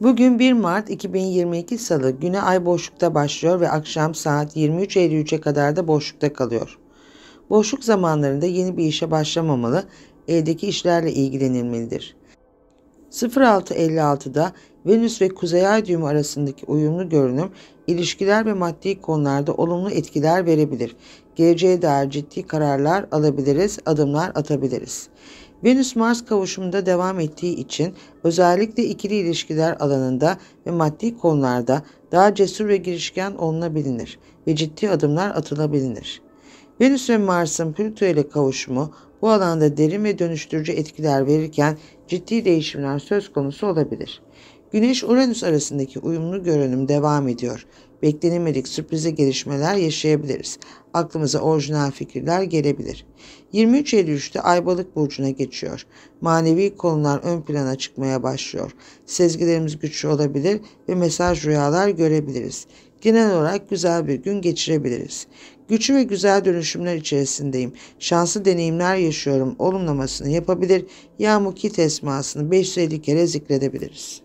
Bugün 1 Mart 2022 Salı güne ay boşlukta başlıyor ve akşam saat 23.53'e kadar da boşlukta kalıyor. Boşluk zamanlarında yeni bir işe başlamamalı, evdeki işlerle ilgilenilmelidir. 06.56'da Venüs ve Kuzey Ay düğümü arasındaki uyumlu görünüm ilişkiler ve maddi konularda olumlu etkiler verebilir. Geleceğe dair ciddi kararlar alabiliriz, adımlar atabiliriz. Venüs-Mars kavuşumunda devam ettiği için özellikle ikili ilişkiler alanında ve maddi konularda daha cesur ve girişken olunabilir ve ciddi adımlar atılabilir. Venüs ve Mars'ın Plüto ile kavuşumu bu alanda derin ve dönüştürücü etkiler verirken ciddi değişimler söz konusu olabilir. Güneş-Uranüs arasındaki uyumlu görünüm devam ediyor. Beklenemedik sürprize gelişmeler yaşayabiliriz. Aklımıza orijinal fikirler gelebilir. 23 Eylül Aybalık burcuna geçiyor. Manevi konular ön plana çıkmaya başlıyor. Sezgilerimiz güçlü olabilir ve mesaj rüyalar görebiliriz. Genel olarak güzel bir gün geçirebiliriz. Güçlü ve güzel dönüşümler içerisindeyim. Şanslı deneyimler yaşıyorum olumlamasını yapabilir. Ya muki tesmasını 550 kere zikredebiliriz.